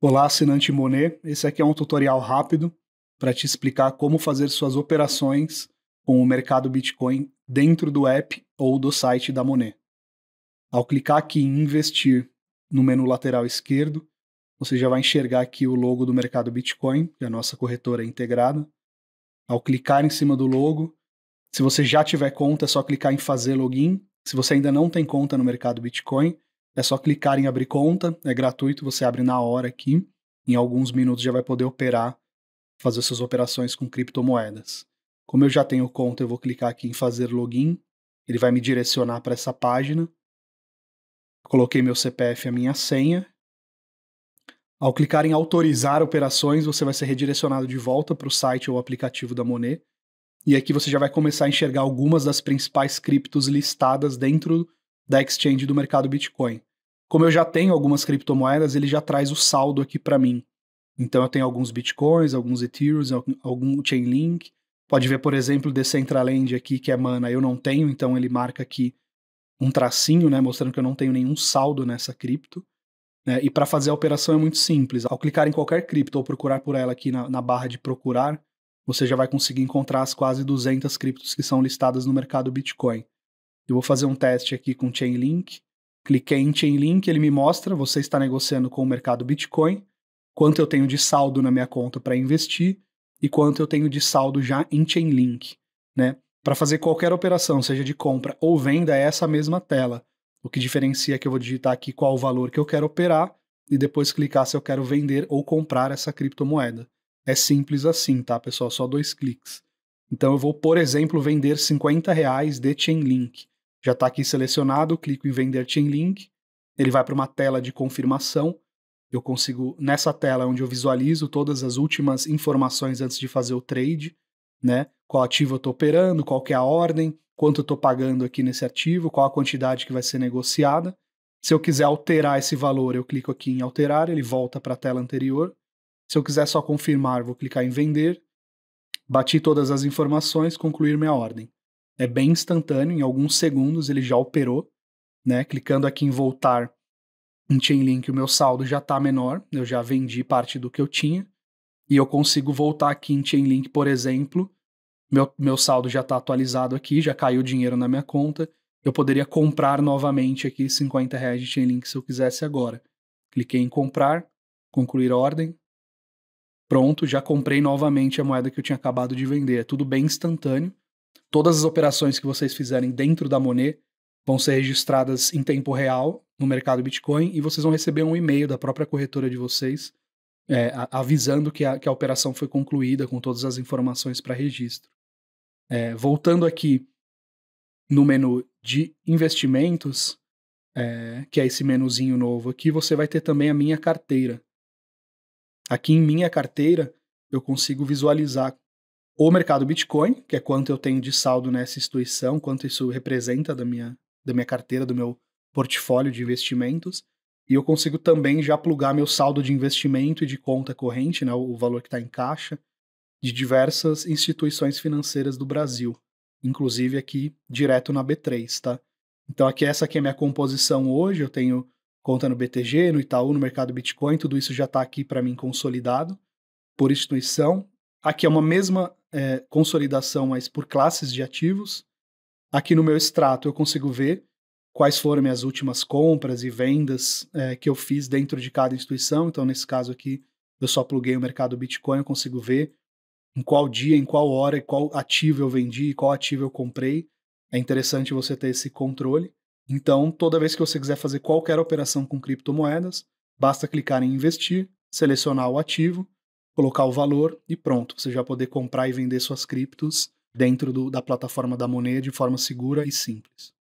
Olá, assinante Monet. Esse aqui é um tutorial rápido para te explicar como fazer suas operações com o mercado Bitcoin dentro do app ou do site da Monet. Ao clicar aqui em investir no menu lateral esquerdo, você já vai enxergar aqui o logo do mercado Bitcoin, que é a nossa corretora integrada. Ao clicar em cima do logo, se você já tiver conta, é só clicar em fazer login. Se você ainda não tem conta no mercado Bitcoin, é só clicar em abrir conta, é gratuito, você abre na hora aqui. Em alguns minutos já vai poder operar, fazer suas operações com criptomoedas. Como eu já tenho conta, eu vou clicar aqui em fazer login. Ele vai me direcionar para essa página. Coloquei meu CPF e a minha senha. Ao clicar em autorizar operações, você vai ser redirecionado de volta para o site ou aplicativo da Monet. E aqui você já vai começar a enxergar algumas das principais criptos listadas dentro da exchange do mercado Bitcoin. Como eu já tenho algumas criptomoedas, ele já traz o saldo aqui para mim. Então eu tenho alguns bitcoins, alguns ethereum, algum Chainlink. Pode ver, por exemplo, o Decentraland aqui, que é mana, eu não tenho, então ele marca aqui um tracinho, né, mostrando que eu não tenho nenhum saldo nessa cripto. Né. E para fazer a operação é muito simples. Ao clicar em qualquer cripto ou procurar por ela aqui na, na barra de procurar, você já vai conseguir encontrar as quase 200 criptos que são listadas no mercado Bitcoin. Eu vou fazer um teste aqui com Chainlink. Cliquei em Chain Link, ele me mostra, você está negociando com o mercado Bitcoin, quanto eu tenho de saldo na minha conta para investir e quanto eu tenho de saldo já em Chain Link, né? Para fazer qualquer operação, seja de compra ou venda, é essa mesma tela. O que diferencia é que eu vou digitar aqui qual o valor que eu quero operar e depois clicar se eu quero vender ou comprar essa criptomoeda. É simples assim, tá, pessoal? Só dois cliques. Então eu vou, por exemplo, vender 50 reais de Chainlink já está aqui selecionado, clico em vender chain link, ele vai para uma tela de confirmação. Eu consigo, nessa tela onde eu visualizo todas as últimas informações antes de fazer o trade, né? Qual ativo eu estou operando, qual que é a ordem, quanto eu estou pagando aqui nesse ativo, qual a quantidade que vai ser negociada. Se eu quiser alterar esse valor, eu clico aqui em alterar, ele volta para a tela anterior. Se eu quiser só confirmar, vou clicar em vender. Bati todas as informações, concluir minha ordem é bem instantâneo, em alguns segundos ele já operou, né? Clicando aqui em voltar em Chainlink, o meu saldo já está menor, eu já vendi parte do que eu tinha, e eu consigo voltar aqui em Chainlink, por exemplo, meu, meu saldo já está atualizado aqui, já caiu dinheiro na minha conta, eu poderia comprar novamente aqui 50 reais de Chainlink se eu quisesse agora. Cliquei em comprar, concluir ordem, pronto, já comprei novamente a moeda que eu tinha acabado de vender. É tudo bem instantâneo. Todas as operações que vocês fizerem dentro da Monet vão ser registradas em tempo real no mercado Bitcoin e vocês vão receber um e-mail da própria corretora de vocês é, avisando que a, que a operação foi concluída com todas as informações para registro. É, voltando aqui no menu de investimentos, é, que é esse menuzinho novo aqui, você vai ter também a minha carteira. Aqui em minha carteira, eu consigo visualizar o mercado Bitcoin, que é quanto eu tenho de saldo nessa instituição, quanto isso representa da minha, da minha carteira, do meu portfólio de investimentos. E eu consigo também já plugar meu saldo de investimento e de conta corrente, né, o valor que está em caixa, de diversas instituições financeiras do Brasil, inclusive aqui direto na B3, tá? Então aqui essa aqui é a minha composição hoje, eu tenho conta no BTG, no Itaú, no mercado Bitcoin, tudo isso já está aqui para mim consolidado por instituição Aqui é uma mesma é, consolidação, mas por classes de ativos. Aqui no meu extrato eu consigo ver quais foram minhas últimas compras e vendas é, que eu fiz dentro de cada instituição. Então, nesse caso aqui, eu só pluguei o mercado Bitcoin, eu consigo ver em qual dia, em qual hora, qual ativo eu vendi, qual ativo eu comprei. É interessante você ter esse controle. Então, toda vez que você quiser fazer qualquer operação com criptomoedas, basta clicar em investir, selecionar o ativo colocar o valor e pronto, você já poder comprar e vender suas criptos dentro do, da plataforma da Moneda de forma segura e simples.